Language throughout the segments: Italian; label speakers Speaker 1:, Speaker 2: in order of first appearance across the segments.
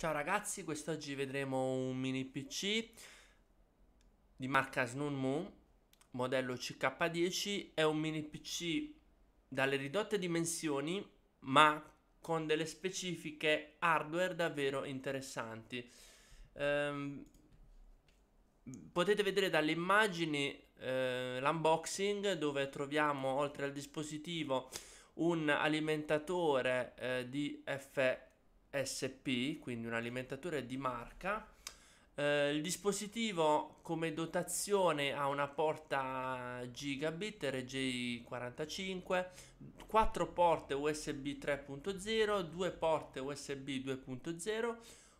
Speaker 1: Ciao ragazzi, quest'oggi vedremo un mini PC di marca Snoon modello CK10, è un mini PC dalle ridotte dimensioni ma con delle specifiche hardware davvero interessanti. Ehm, potete vedere dalle immagini eh, l'unboxing dove troviamo oltre al dispositivo un alimentatore eh, di F SP, quindi un alimentatore di marca. Eh, il dispositivo come dotazione ha una porta gigabit RJ45, 4 porte USB 3.0, 2 porte USB 2.0,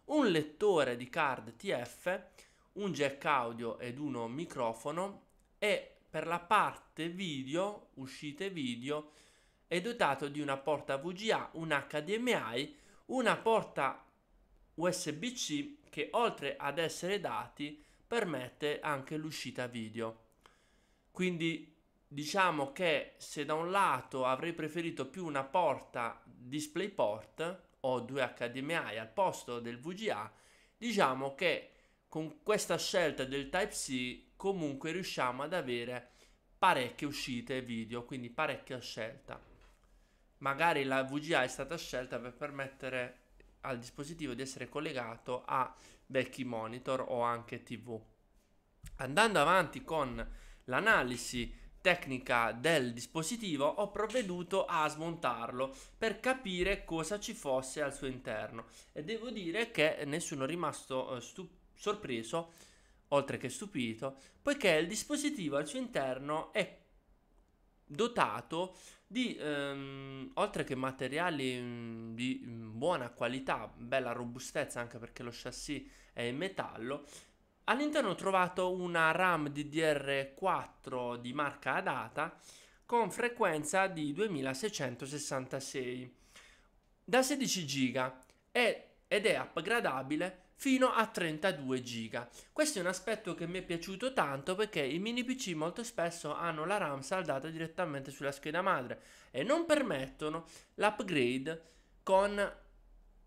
Speaker 1: un lettore di card TF, un jack audio ed uno microfono e per la parte video, uscite video, è dotato di una porta VGA, un HDMI una porta USB-C che oltre ad essere dati permette anche l'uscita video. Quindi diciamo che se da un lato avrei preferito più una porta DisplayPort o due HDMI al posto del VGA, diciamo che con questa scelta del Type-C comunque riusciamo ad avere parecchie uscite video, quindi parecchia scelta magari la VGA è stata scelta per permettere al dispositivo di essere collegato a vecchi monitor o anche TV. Andando avanti con l'analisi tecnica del dispositivo ho provveduto a smontarlo per capire cosa ci fosse al suo interno e devo dire che ne sono rimasto eh, stup- sorpreso oltre che stupito poiché il dispositivo al suo interno è dotato di ehm, oltre che materiali mh, mm, di mh, mm, buona qualità, bella robustezza anche perché lo chassis è in metallo. All'interno ho trovato una RAM DDR4 di marca Adata con frequenza di 2666 da 16 giga ed è upgradabile fino a 32 giga questo è un aspetto che mi è piaciuto tanto perché i mini pc molto spesso hanno la RAM saldata direttamente sulla scheda madre e non permettono l'upgrade con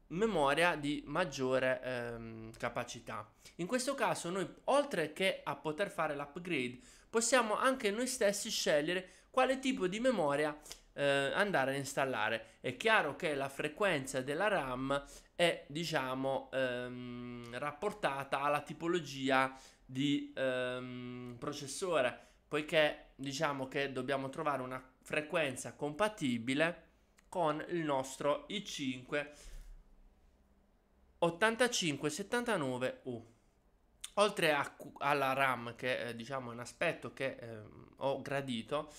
Speaker 1: memoria di maggiore ehm, capacità in questo caso noi oltre che a poter fare l'upgrade possiamo anche noi stessi scegliere quale tipo di memoria eh, andare a installare. È chiaro che la frequenza della RAM è diciamo ehm, rapportata alla tipologia di ehm, processore, poiché diciamo che dobbiamo trovare una frequenza compatibile con il nostro i5 8579U. Oltre a, alla RAM, che eh, diciamo è un aspetto che eh, ho gradito,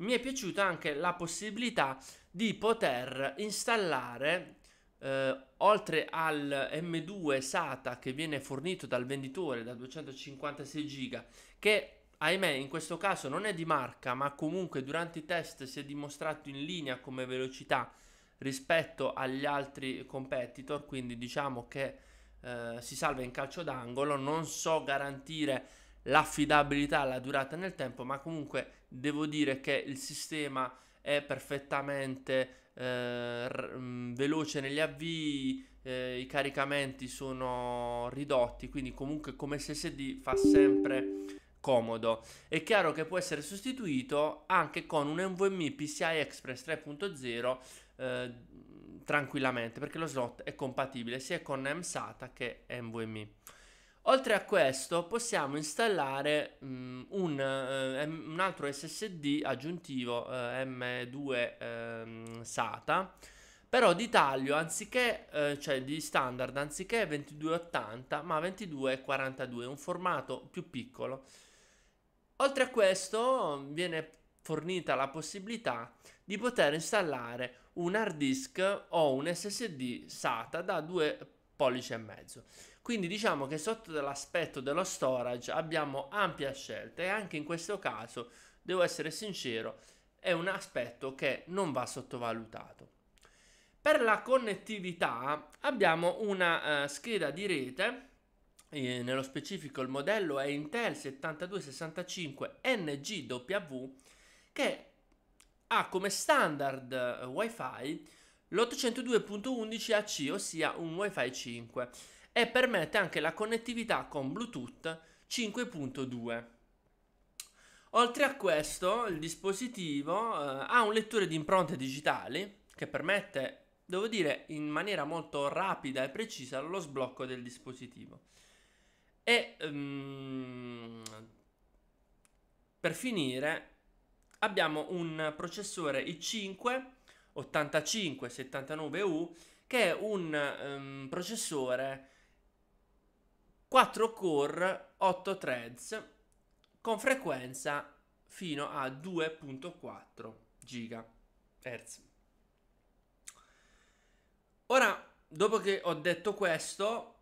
Speaker 1: mi è piaciuta anche la possibilità di poter installare eh, oltre al M2 SATA che viene fornito dal venditore da 256 giga che ahimè in questo caso non è di marca ma comunque durante i test si è dimostrato in linea come velocità rispetto agli altri competitor quindi diciamo che eh, si salva in calcio d'angolo non so garantire l'affidabilità, la durata nel tempo, ma comunque devo dire che il sistema è perfettamente eh, r- mm, veloce negli avvii, eh, i caricamenti sono ridotti, quindi comunque come SSD fa sempre comodo. È chiaro che può essere sostituito anche con un NVMe PCI Express 3.0 eh, tranquillamente, perché lo slot è compatibile sia con MSATA che NVMe. Oltre a questo possiamo installare um, un, uh, un, altro SSD aggiuntivo uh, eh, M2 uh, ehm, SATA però di taglio anziché, eh, cioè di standard anziché 2280 ma 2242, un formato più piccolo. Oltre a questo viene fornita la possibilità di poter installare un hard disk o un SSD SATA da 2 pollici e mezzo. Quindi diciamo che sotto l'aspetto dello storage abbiamo ampia scelta e anche in questo caso, devo essere sincero, è un aspetto che non va sottovalutato. Per la connettività abbiamo una eh, scheda di rete, eh, nello specifico il modello è Intel 7265 NGW che ha come standard eh, WiFi l'802.11ac, ossia un WiFi 5 e permette anche la connettività con Bluetooth 5.2. Oltre a questo, il dispositivo eh, ha un lettore di impronte digitali che permette, devo dire, in maniera molto rapida e precisa lo sblocco del dispositivo. E um, per finire abbiamo un processore i5 8579U che è un um, processore 4 core, 8 threads, con frequenza fino a 2.4 GHz. Ora, dopo che ho detto questo,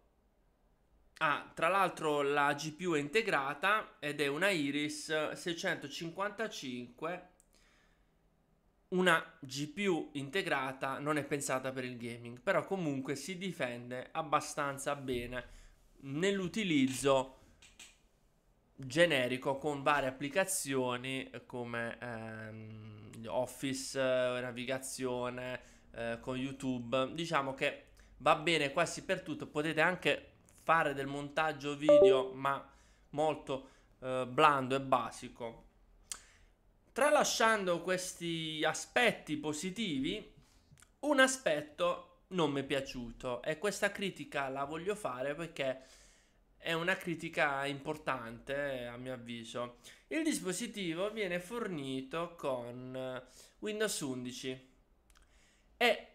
Speaker 1: ah, tra l'altro la GPU è integrata ed è una Iris 655 una GPU integrata non è pensata per il gaming, però comunque si difende abbastanza bene nell'utilizzo generico con varie applicazioni come ehm, Office, eh, navigazione, eh, con YouTube. Diciamo che va bene quasi per tutto, potete anche fare del montaggio video ma molto eh, blando e basico. Tralasciando questi aspetti positivi, un aspetto non mi è piaciuto e questa critica la voglio fare perché è una critica importante a mio avviso. Il dispositivo viene fornito con eh, Windows 11 e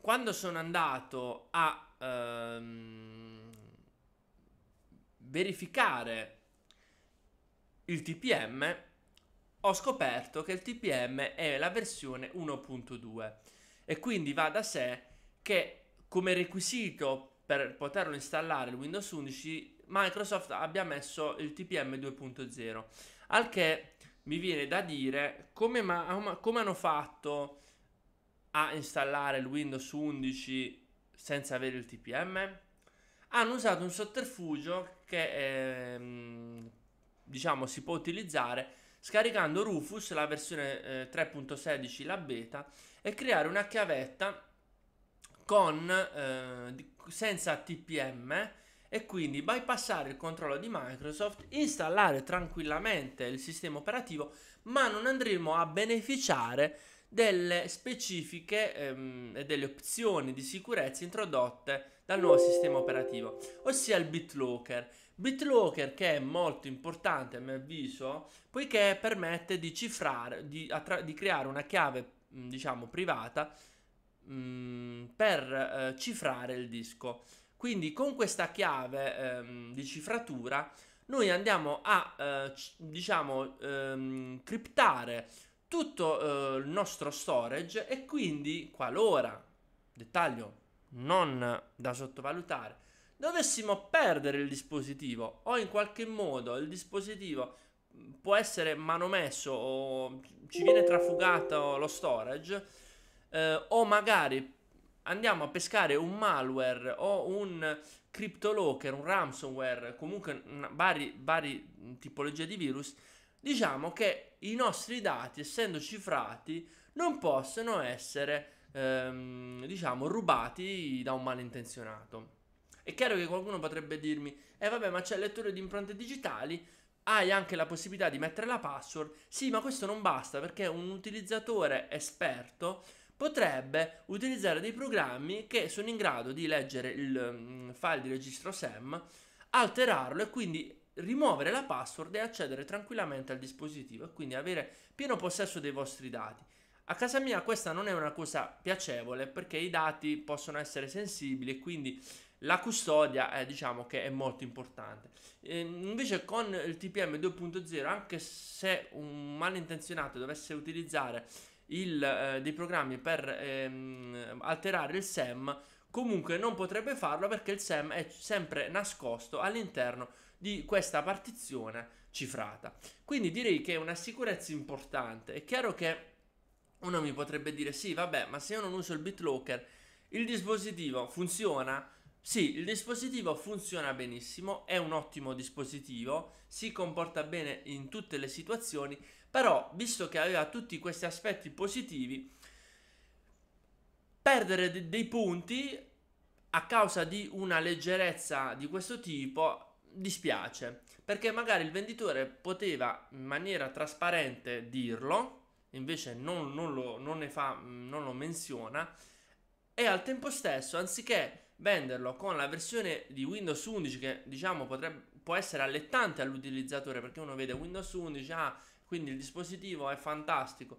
Speaker 1: quando sono andato a ehm, verificare il TPM ho scoperto che il TPM è la versione 1.2 e quindi va da sé che come requisito per poterlo installare il Windows 11 Microsoft abbia messo il TPM 2.0 al che mi viene da dire come, ma, come hanno fatto a installare il Windows 11 senza avere il TPM hanno usato un sotterfugio che ehm, diciamo si può utilizzare scaricando Rufus, la versione eh, 3.16, la beta, e creare una chiavetta con, eh, senza TPM e quindi bypassare il controllo di Microsoft, installare tranquillamente il sistema operativo, ma non andremo a beneficiare delle specifiche ehm, e delle opzioni di sicurezza introdotte dal nuovo sistema operativo, ossia il BitLocker. BitLocker che è molto importante a mio avviso, poiché permette di cifrare, di, attra- di creare una chiave, diciamo, privata mh, per eh, cifrare il disco. Quindi con questa chiave ehm, di cifratura noi andiamo a, eh, c- diciamo, ehm, criptare tutto eh, il nostro storage e quindi qualora, dettaglio non da sottovalutare, dovessimo perdere il dispositivo o in qualche modo il dispositivo mm, può essere manomesso o ci viene trafugato lo storage eh, o magari andiamo a pescare un malware o un cryptolocker, un ransomware, comunque vari, vari mm, tipologie di virus diciamo che i nostri dati, essendo cifrati, non possono essere, ehm, diciamo, rubati da un malintenzionato. È chiaro che qualcuno potrebbe dirmi, eh vabbè, ma c'è il lettore di impronte digitali, hai anche la possibilità di mettere la password. Sì, ma questo non basta perché un utilizzatore esperto potrebbe utilizzare dei programmi che sono in grado di leggere il mm, file di registro SEM, alterarlo e quindi rimuovere la password e accedere tranquillamente al dispositivo e quindi avere pieno possesso dei vostri dati. A casa mia questa non è una cosa piacevole perché i dati possono essere sensibili e quindi la custodia è, eh, diciamo che è molto importante. E ehm, invece con il TPM 2.0 anche se un malintenzionato dovesse utilizzare il, eh, dei programmi per ehm, alterare il SEM comunque non potrebbe farlo perché il SEM è sempre nascosto all'interno di questa partizione cifrata. Quindi direi che è una sicurezza importante. È chiaro che uno mi potrebbe dire sì, vabbè, ma se io non uso il BitLocker, il dispositivo funziona? Sì, il dispositivo funziona benissimo, è un ottimo dispositivo, si comporta bene in tutte le situazioni, però visto che aveva tutti questi aspetti positivi, perdere de- dei punti a causa di una leggerezza di questo tipo dispiace perché magari il venditore poteva in maniera trasparente dirlo, invece non, non, lo, non, fa, mm, non lo menziona e al tempo stesso anziché venderlo con la versione di Windows 11 che diciamo potrebbe, può essere allettante all'utilizzatore perché uno vede Windows 11, ah, quindi il dispositivo è fantastico.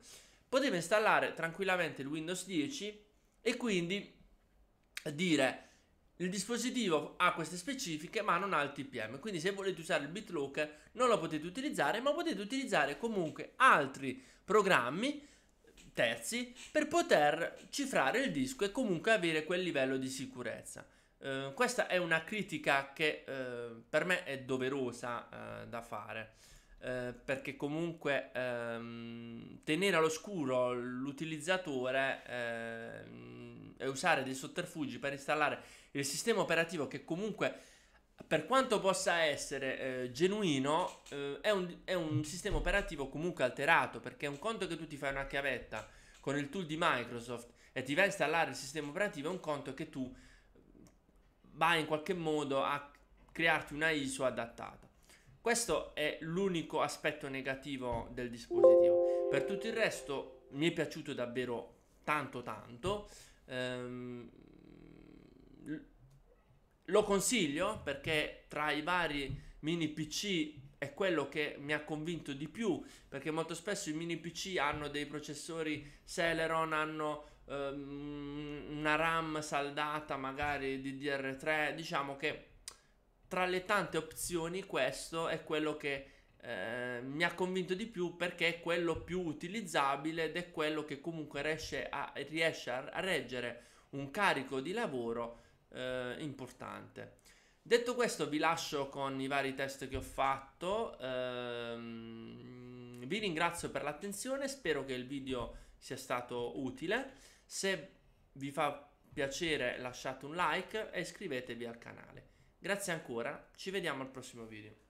Speaker 1: Poteva installare tranquillamente il Windows 10 e quindi dire il dispositivo ha queste specifiche ma non ha il TPM, quindi se volete usare il BitLocker non lo potete utilizzare, ma potete utilizzare comunque altri programmi terzi per poter cifrare il disco e comunque avere quel livello di sicurezza. Eh, questa è una critica che eh, per me è doverosa eh, da fare. Eh, perché comunque ehm, tenere all'oscuro l'utilizzatore ehm, e usare dei sotterfugi per installare il sistema operativo che comunque per quanto possa essere eh, genuino eh, è, un, è un sistema operativo comunque alterato perché è un conto che tu ti fai una chiavetta con il tool di Microsoft e ti va a installare il sistema operativo è un conto che tu vai in qualche modo a crearti una ISO adattata questo è l'unico aspetto negativo del dispositivo. Per tutto il resto mi è piaciuto davvero tanto tanto. Ehm, lo consiglio perché tra i vari mini PC è quello che mi ha convinto di più perché molto spesso i mini PC hanno dei processori Celeron, hanno ehm, una RAM saldata magari DDR3, diciamo che tra le tante opzioni questo è quello che eh, mi ha convinto di più perché è quello più utilizzabile ed è quello che comunque riesce a, riesce a reggere un carico di lavoro eh, importante. Detto questo vi lascio con i vari test che ho fatto, ehm, vi ringrazio per l'attenzione, spero che il video sia stato utile, se vi fa piacere lasciate un like e iscrivetevi al canale. Grazie ancora, ci vediamo al prossimo video.